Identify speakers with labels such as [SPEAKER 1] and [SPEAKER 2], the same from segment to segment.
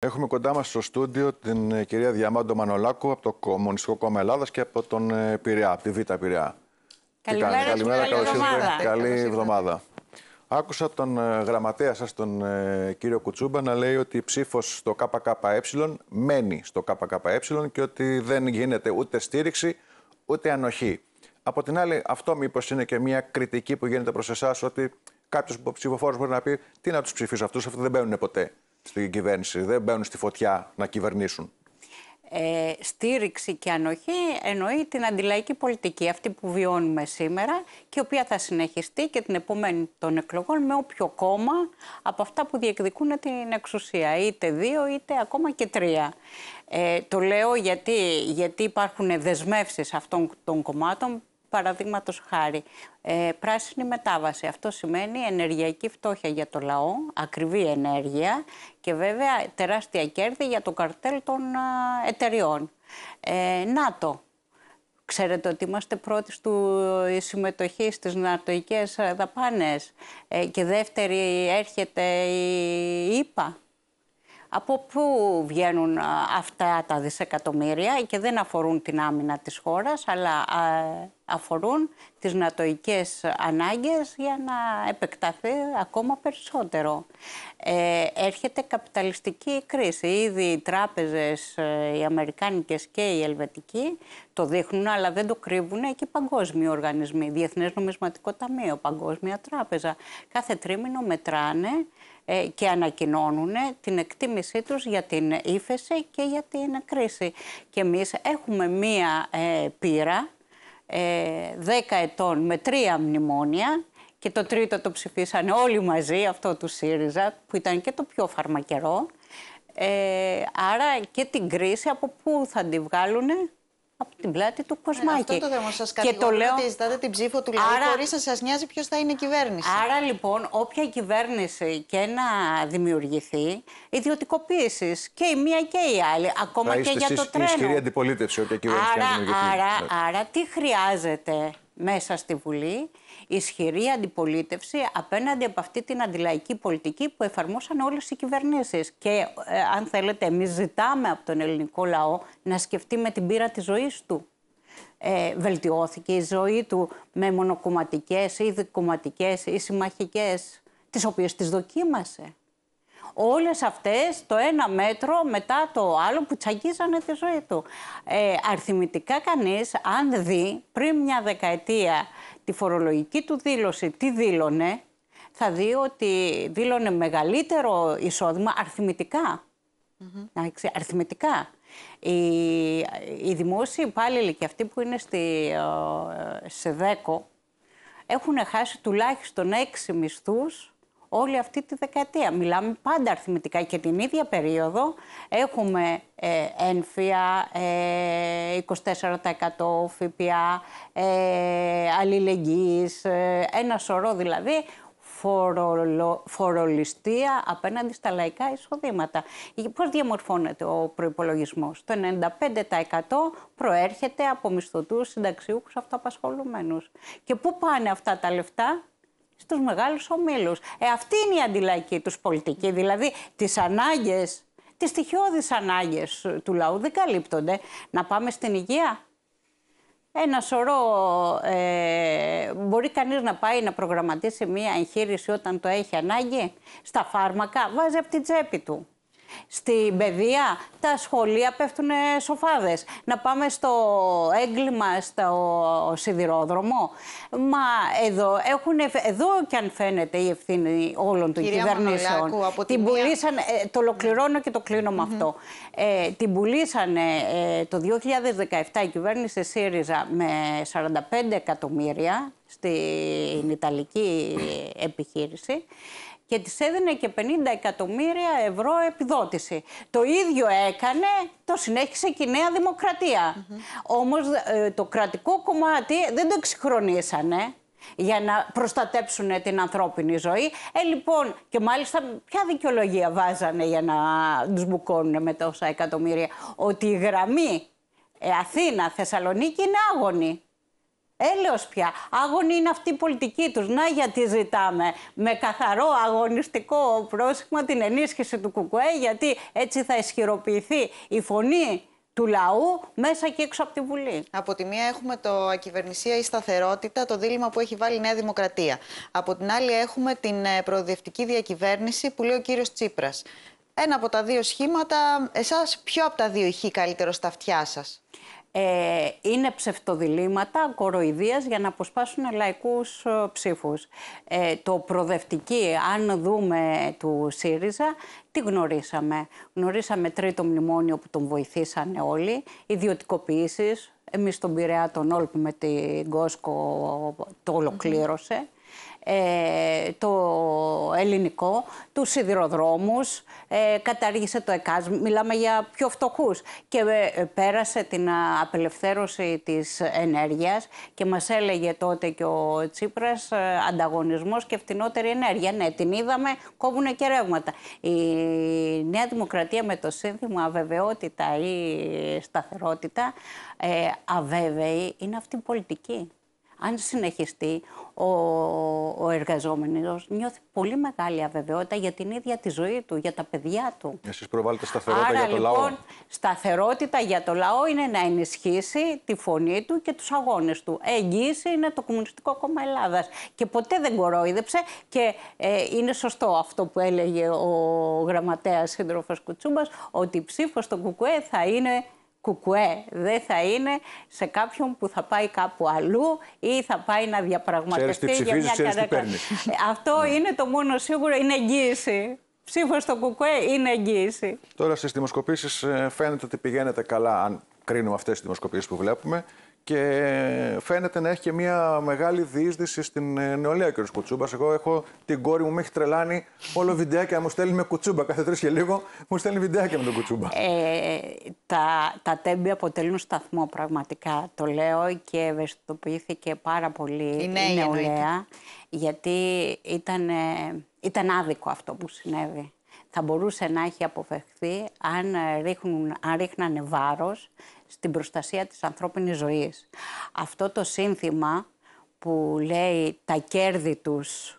[SPEAKER 1] Έχουμε κοντά μας στο στούντιο την ε, κυρία Διαμάντο Μανολάκου από το Κομμουνιστικό Κόμμα Ελλάδας και από τον ε, Πειραιά, από τη Β' Πειραιά.
[SPEAKER 2] Καλημέρα, καλημέρα, καλή, καλή,
[SPEAKER 1] εβδομάδα. Άκουσα τον ε, γραμματέα σας, τον κύριο Κουτσούμπα, να λέει ότι η ψήφος στο ΚΚΕ μένει στο ΚΚΕ και ότι δεν γίνεται ούτε στήριξη ούτε ανοχή. Από την άλλη, αυτό μήπως είναι και μια κριτική που γίνεται προς εσάς ότι κάποιος ψηφοφόρος μπορεί να πει τι να τους ψηφίσω αυτούς, αυτοί δεν μπαίνουν ποτέ στην κυβέρνηση. Δεν μπαίνουν στη φωτιά να κυβερνήσουν.
[SPEAKER 2] Ε, στήριξη και ανοχή εννοεί την αντιλαϊκή πολιτική, αυτή που βιώνουμε σήμερα και η οποία θα συνεχιστεί και την επόμενη των εκλογών με όποιο κόμμα από αυτά που διεκδικούν την εξουσία, είτε δύο είτε ακόμα και τρία. Ε, το λέω γιατί, γιατί υπάρχουν δεσμεύσεις αυτών των κομμάτων Παραδείγματος χάρη, ε, πράσινη μετάβαση. Αυτό σημαίνει ενεργειακή φτώχεια για το λαό, ακριβή ενέργεια και βέβαια τεράστια κέρδη για το καρτέλ των ε, εταιριών. Ε, ΝΑΤΟ. Ξέρετε ότι είμαστε πρώτοι στη ε, συμμετοχή στις νατοικές δαπάνες ε, και δεύτερη έρχεται η ΙΠΑ. Από πού βγαίνουν ε, αυτά τα δισεκατομμύρια και δεν αφορούν την άμυνα της χώρας, αλλά αφορούν τις νατοικές ανάγκες για να επεκταθεί ακόμα περισσότερο. Ε, έρχεται καπιταλιστική κρίση. Ήδη οι τράπεζες, ε, οι αμερικάνικες και οι ελβετικοί το δείχνουν, αλλά δεν το κρύβουν και οι παγκόσμιοι οργανισμοί. Διεθνές Νομισματικό Ταμείο, Παγκόσμια Τράπεζα. Κάθε τρίμηνο μετράνε ε, και ανακοινώνουν την εκτίμησή τους για την ύφεση και για την κρίση. Και εμείς έχουμε μία ε, πείρα 10 ε, ετών με τρία μνημόνια και το τρίτο το ψηφίσανε όλοι μαζί, αυτό του ΣΥΡΙΖΑ, που ήταν και το πιο φαρμακερό. Ε, άρα και την κρίση από πού θα τη βγάλουνε, από την πλάτη του Κοσμάκη. Ε, αυτό το θέμα σας και το λέω... ότι ζητάτε την ψήφο του λαού Άρα... χωρίς να σας νοιάζει ποιος θα είναι η κυβέρνηση. Άρα λοιπόν όποια κυβέρνηση και να δημιουργηθεί, ιδιωτικοποίησης και η μία και η άλλη, ακόμα θα είστε και για το
[SPEAKER 1] κυβέρνηση Άρα, άρα, ναι.
[SPEAKER 2] άρα τι χρειάζεται μέσα στη Βουλή ισχυρή αντιπολίτευση απέναντι από αυτή την αντιλαϊκή πολιτική που εφαρμόσαν όλες οι κυβερνήσεις. Και ε, αν θέλετε, εμείς ζητάμε από τον ελληνικό λαό να σκεφτεί με την πείρα της ζωής του. Ε, βελτιώθηκε η ζωή του με μονοκομματικές ή δικομματικές ή συμμαχικές, τις οποίες τις δοκίμασε όλες αυτές το ένα μέτρο μετά το άλλο που τσαγίζανε τη ζωή του. Ε, αριθμητικά κανείς, αν δει πριν μια δεκαετία τη φορολογική του δήλωση, τι δήλωνε, θα δει ότι δήλωνε μεγαλύτερο εισόδημα αριθμητικά. Mm -hmm. Αριθμητικά. Οι, δημόσιοι υπάλληλοι και αυτοί που είναι στη, σε δέκο έχουν χάσει τουλάχιστον έξι μισθούς όλη αυτή τη δεκαετία. Μιλάμε πάντα αριθμητικά και την ίδια περίοδο έχουμε ε, ένφια, ε, 24% ΦΠΑ, ε, αλληλεγγύης, ε, ένα σωρό δηλαδή φορολο, φορολιστία απέναντι στα λαϊκά εισοδήματα. Ε, πώς διαμορφώνεται ο προϋπολογισμός. Το 95% προέρχεται από μισθωτούς, συνταξιούχους, αυτοαπασχολουμένους. Και πού πάνε αυτά τα λεφτά, στους μεγάλους ομίλους. Ε, αυτή είναι η αντιλαϊκή τους πολιτική, δηλαδή τις ανάγκες, τις στοιχειώδεις ανάγκες του λαού δεν καλύπτονται. Να πάμε στην υγεία. Ένα σωρό ε, μπορεί κανείς να πάει να προγραμματίσει μία εγχείρηση όταν το έχει ανάγκη. Στα φάρμακα βάζει από την τσέπη του. Στην παιδεία τα σχολεία πέφτουν σοφάδες. Να πάμε στο έγκλημα, στο σιδηρόδρομο. Μα εδώ έχουν, εδώ κι αν φαίνεται η ευθύνη όλων των Κυρία κυβερνήσεων. Την, την πουλήσαν, ε, το ολοκληρώνω και το κλείνω με αυτό. Ε, την πουλήσανε ε, το 2017 η κυβέρνηση ΣΥΡΙΖΑ με 45 εκατομμύρια στην Ιταλική επιχείρηση και της έδινε και 50 εκατομμύρια ευρώ επιδότηση. Το ίδιο έκανε, το συνέχισε και η Νέα Δημοκρατία. Mm Όμως ε, το κρατικό κομμάτι δεν το εξυγχρονίσανε για να προστατέψουν την ανθρώπινη ζωή. Ε, λοιπόν, και μάλιστα ποια δικαιολογία βάζανε για να τους μπουκώνουν με τόσα εκατομμύρια. Ότι η γραμμή ε, Αθήνα-Θεσσαλονίκη είναι άγωνη. Έλεος πια. Άγωνη είναι αυτή η πολιτική τους. Να γιατί ζητάμε με καθαρό αγωνιστικό πρόσχημα την ενίσχυση του ΚΚΕ γιατί έτσι θα ισχυροποιηθεί η φωνή του λαού μέσα και έξω από τη Βουλή. Από τη μία έχουμε το ακυβερνησία ή σταθερότητα, το δίλημα που έχει βάλει η Νέα Δημοκρατία. Από την άλλη έχουμε την ε, προοδευτική διακυβέρνηση που λέει ο κύριος Τσίπρας. Ένα από τα δύο σχήματα, εσάς ποιο από τα δύο ηχεί καλύτερο στα αυτιά σας ε, είναι ψευτοδιλήμματα κοροϊδίας για να αποσπάσουν λαϊκούς ε, ψήφους. Ε, το προδευτική, αν δούμε του ΣΥΡΙΖΑ, τι γνωρίσαμε. Γνωρίσαμε τρίτο μνημόνιο που τον βοηθήσανε όλοι, ιδιωτικοποιήσεις, εμείς τον Πειραιά τον Όλπ με την Κόσκο το ολοκληρωσε ε, το ελληνικό, τους σιδηροδρόμους, ε, κατάργησε το ΕΚΑΣ, μιλάμε για πιο φτωχούς και ε, πέρασε την απελευθέρωση της ενέργειας και μας έλεγε τότε και ο Τσίπρας ε, ανταγωνισμός και φτηνότερη ενέργεια. Ναι, την είδαμε, κόβουνε και ρεύματα. Η Νέα Δημοκρατία με το σύνθημα αβεβαιότητα ή σταθερότητα, αβέβαιη, είναι αυτή η πολιτική αν συνεχιστεί, ο, ο εργαζόμενος νιώθει πολύ μεγάλη αβεβαιότητα για την ίδια τη ζωή του, για τα παιδιά του.
[SPEAKER 1] Εσείς προβάλλετε σταθερότητα Άρα, για το λοιπόν, λαό.
[SPEAKER 2] σταθερότητα για το λαό είναι να ενισχύσει τη φωνή του και τους αγώνες του. Εγγύηση είναι το Κομμουνιστικό Κόμμα Ελλάδας και ποτέ δεν κορόιδεψε και ε, είναι σωστό αυτό που έλεγε ο γραμματέας σύντροφος Κουτσούμπας ότι η ψήφος στο ΚΚΕ θα είναι κουκουέ. Δεν θα είναι σε κάποιον που θα πάει κάπου αλλού ή θα πάει να διαπραγματευτεί για μια καρέκλα. Αυτό ναι. είναι το μόνο σίγουρο, είναι εγγύηση. Ψήφο στο κουκουέ είναι εγγύηση.
[SPEAKER 1] Τώρα στις δημοσκοπήσεις ε, φαίνεται ότι πηγαίνετε καλά, αν κρίνουμε αυτές τις δημοσκοπήσεις που βλέπουμε και φαίνεται να έχει και μια μεγάλη διείσδυση στην ε, νεολαία κ. Κουτσούμπας. Εγώ έχω την κόρη μου, με έχει τρελάνει όλο βιντεάκια, μου στέλνει με κουτσούμπα. Κάθε τρεις και λίγο μου στέλνει βιντεάκια με τον κουτσούμπα.
[SPEAKER 2] Ε, τα, τα τέμπη αποτελούν σταθμό πραγματικά. Το λέω και ευαισθητοποιήθηκε πάρα πολύ η νεολαία, γιατί ήταν, ε, ήταν άδικο αυτό που συνέβη θα μπορούσε να έχει αποφευχθεί αν, ε, ρίχνουν, αν ρίχνανε βάρος στην προστασία της ανθρώπινης ζωής. Αυτό το σύνθημα που λέει τα κέρδη τους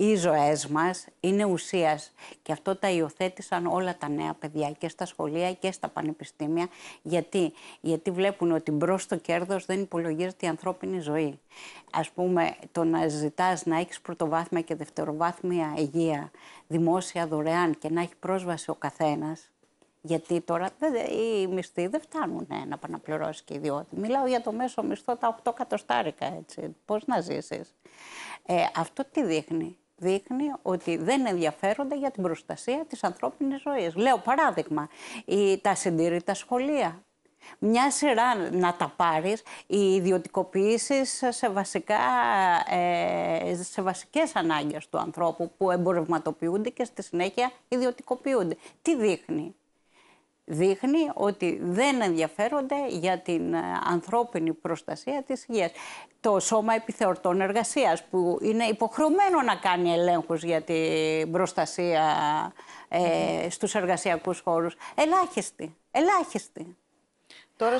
[SPEAKER 2] οι ζωές μας είναι ουσίας και αυτό τα υιοθέτησαν όλα τα νέα παιδιά και στα σχολεία και στα πανεπιστήμια γιατί, γιατί βλέπουν ότι μπρος στο κέρδος δεν υπολογίζεται η ανθρώπινη ζωή. Ας πούμε το να ζητάς να έχεις πρωτοβάθμια και δευτεροβάθμια υγεία δημόσια δωρεάν και να έχει πρόσβαση ο καθένας γιατί τώρα οι μισθοί δεν φτάνουν ε, να παναπληρώσει και ιδιώτη. Μιλάω για το μέσο μισθό τα 8 κατοστάρικα, έτσι. Πώς να ζήσεις. Ε, αυτό τι δείχνει δείχνει ότι δεν ενδιαφέρονται για την προστασία της ανθρώπινης ζωής. Λέω παράδειγμα, η, τα συντηρητά σχολεία. Μια σειρά να τα πάρεις, οι ιδιωτικοποιήσεις σε, βασικά, ε, σε βασικές ανάγκες του ανθρώπου που εμπορευματοποιούνται και στη συνέχεια ιδιωτικοποιούνται. Τι δείχνει δείχνει ότι δεν ενδιαφέρονται για την ε, ανθρώπινη προστασία της υγείας. Το Σώμα Επιθεωρτών Εργασίας που είναι υποχρεωμένο να κάνει ελέγχους για την προστασία ε, στους εργασιακούς χώρους. Ελάχιστη, ελάχιστη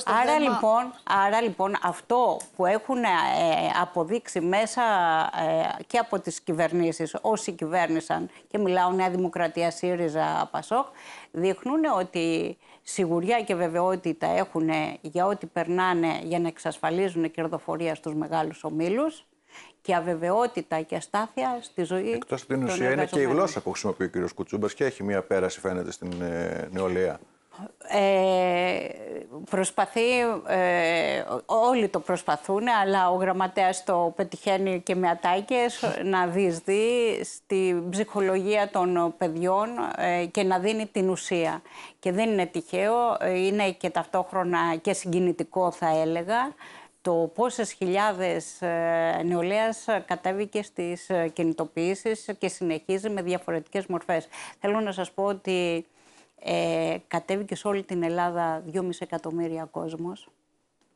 [SPEAKER 2] άρα, λοιπόν, άρα λοιπόν αυτό που έχουν ε, αποδείξει μέσα ε, και από τις κυβερνήσεις όσοι κυβέρνησαν και μιλάω Νέα Δημοκρατία, ΣΥΡΙΖΑ, ΠΑΣΟΚ δείχνουν ότι σιγουριά και βεβαιότητα έχουν για ό,τι περνάνε για να εξασφαλίζουν κερδοφορία στους μεγάλους ομίλους και αβεβαιότητα και αστάθεια στη ζωή. Εκτός από την ουσία, είναι και η γλώσσα
[SPEAKER 1] που χρησιμοποιεί ο κ. Κουτσούμπας και έχει μία πέραση, φαίνεται, στην ε, νεολαία.
[SPEAKER 2] Ε, προσπαθεί, ε, όλοι το προσπαθούν, αλλά ο γραμματέας το πετυχαίνει και με ατάκες να διεισδύει στη ψυχολογία των παιδιών ε, και να δίνει την ουσία. Και δεν είναι τυχαίο, ε, είναι και ταυτόχρονα και συγκινητικό θα έλεγα, το πόσες χιλιάδες νεολαίας κατέβηκε στις κινητοποιήσεις και συνεχίζει με διαφορετικές μορφές. Θέλω να σας πω ότι ε, κατέβηκε σε όλη την Ελλάδα 2,5 εκατομμύρια κόσμος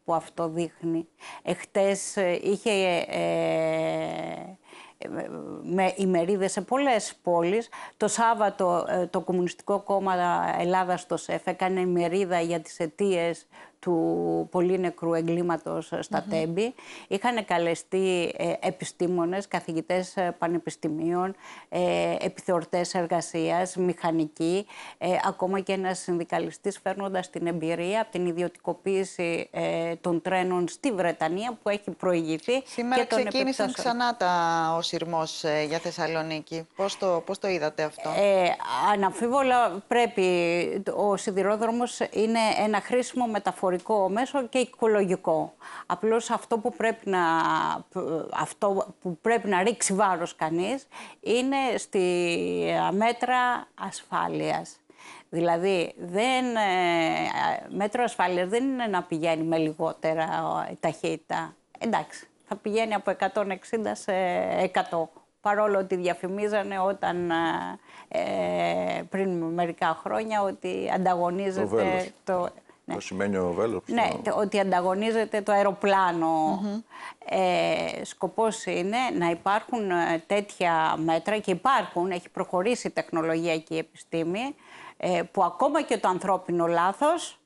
[SPEAKER 2] που αυτό δείχνει. Εχθές ε, είχε ε, ε με ε, ημερίδες σε πολλές πόλεις. Το Σάββατο το Κομμουνιστικό Κόμμα Ελλάδας στο ΣΕΦ έκανε ημερίδα για τις αιτίες του πολύ νεκρού εγκλήματος στα Τέμπη. Είχαν καλεστεί ε, επιστήμονες, καθηγητές ε, πανεπιστημίων, ε, επιθεωρτές εργασίας, μηχανικοί, ε, ακόμα και ένας συνδικαλιστής φέρνοντας την εμπειρία από την ιδιωτικοποίηση των τρένων στη Βρετανία που έχει προηγηθεί. Σήμερα και τον ξεκίνησαν ξανά ο σειρμός για Θεσσαλονίκη. Πώς το, πώς το είδατε αυτό? αναμφίβολα πρέπει, ο σιδηρόδρομος είναι ένα χρήσιμο μεταφορικό μέσω μέσο και οικολογικό. Απλώς αυτό που πρέπει να, αυτό που πρέπει να ρίξει βάρος κανείς είναι στη ε, μέτρα ασφάλειας. Δηλαδή, δεν, ε, μέτρο ασφάλειας δεν είναι να πηγαίνει με λιγότερα ε, ταχύτητα. Εντάξει, θα πηγαίνει από 160 σε 100. Παρόλο ότι διαφημίζανε όταν πριν μερικά χρόνια ότι ανταγωνίζεται το
[SPEAKER 1] ναι. σημαίνει ο Ναι,
[SPEAKER 2] το... ότι ανταγωνίζεται το αεροπλάνο. Ε, σκοπός είναι να υπάρχουν ε, τέτοια μέτρα και υπάρχουν, έχει προχωρήσει η τεχνολογία και η επιστήμη, ε, που ακόμα και το ανθρώπινο λάθος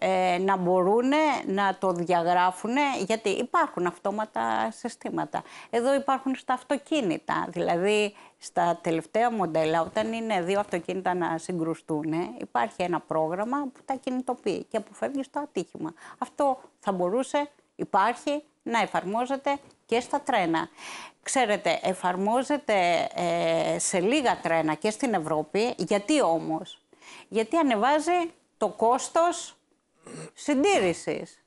[SPEAKER 2] ε, να μπορούν να το διαγράφουν, γιατί υπάρχουν αυτόματα συστήματα. Εδώ υπάρχουν στα αυτοκίνητα, δηλαδή στα τελευταία μοντέλα, όταν είναι δύο αυτοκίνητα να συγκρουστούν, υπάρχει ένα πρόγραμμα που τα κινητοποιεί και αποφεύγει στο ατύχημα. Αυτό θα μπορούσε, υπάρχει, να εφαρμόζεται και στα τρένα. Ξέρετε, εφαρμόζεται ε, σε λίγα τρένα και στην Ευρώπη. Γιατί όμως. Γιατί ανεβάζει το κόστος συντήρησης.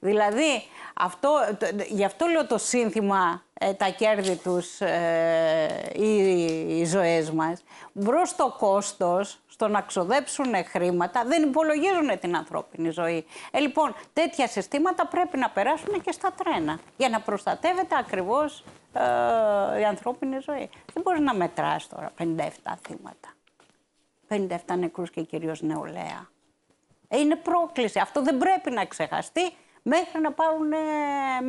[SPEAKER 2] Δηλαδή, αυτό, γι' αυτό λέω το σύνθημα ε, τα κέρδη τους οι, ε, οι ζωές μας. Μπρος το κόστος στο να ξοδέψουν χρήματα δεν υπολογίζουν την ανθρώπινη ζωή. Ε, λοιπόν, τέτοια συστήματα πρέπει να περάσουν και στα τρένα για να προστατεύεται ακριβώς ε, η ανθρώπινη ζωή. Δεν μπορείς να μετράς τώρα 57 θύματα. 57 νεκρούς και κυρίως νεολαία. Ε, είναι πρόκληση. Αυτό δεν πρέπει να ξεχαστεί μέχρι να πάρουν ε,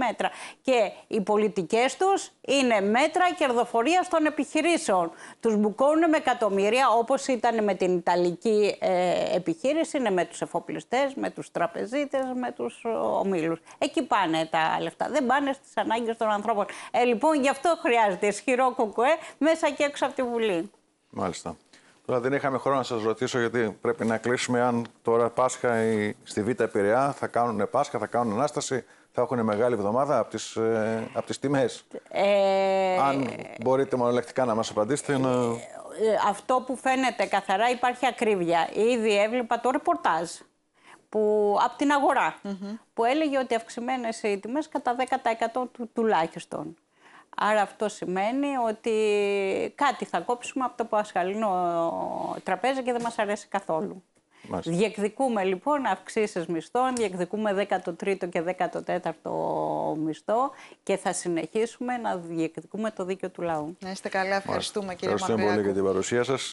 [SPEAKER 2] μέτρα. Και οι πολιτικές τους είναι μέτρα κερδοφορίας των επιχειρήσεων. Τους μπουκώνουν με εκατομμύρια όπως ήταν με την Ιταλική ε, επιχείρηση, είναι με τους εφοπλιστές, με τους τραπεζίτες, με τους ομίλους. Εκεί πάνε τα λεφτά, δεν πάνε στις ανάγκες των ανθρώπων. Ε, λοιπόν, γι' αυτό χρειάζεται ισχυρό κουκουέ μέσα και έξω από τη Βουλή.
[SPEAKER 1] Μάλιστα. Τώρα δεν είχαμε χρόνο να σας ρωτήσω, γιατί πρέπει να κλείσουμε. Αν τώρα Πάσχα ή στη Β' Επηρεά θα κάνουν Πάσχα, θα κάνουν Ανάσταση, θα έχουν μεγάλη εβδομάδα από τις, ε, απ τις τιμές. Ε... Αν μπορείτε μονολεκτικά να μας απαντήσετε. Να... Ε,
[SPEAKER 2] ε, αυτό που φαίνεται καθαρά υπάρχει ακρίβεια. Ήδη έβλεπα το ρεπορτάζ που, από την αγορα που έλεγε ότι αυξημένες οι τιμές κατά 10% του, τουλάχιστον. Άρα αυτό σημαίνει ότι κάτι θα κόψουμε από το πασχαλινό τραπέζι και δεν μας αρέσει καθόλου. Μάλιστα. Διεκδικούμε αυξησει λοιπόν, αυξήσεις μισθών, διεκδικούμε 13ο και 14ο μισθό και θα συνεχίσουμε να διεκδικούμε το δίκαιο του λαού. Να είστε καλά, ευχαριστούμε κύριε Μακριάκου. Ευχαριστούμε πολύ για
[SPEAKER 1] την παρουσία σας.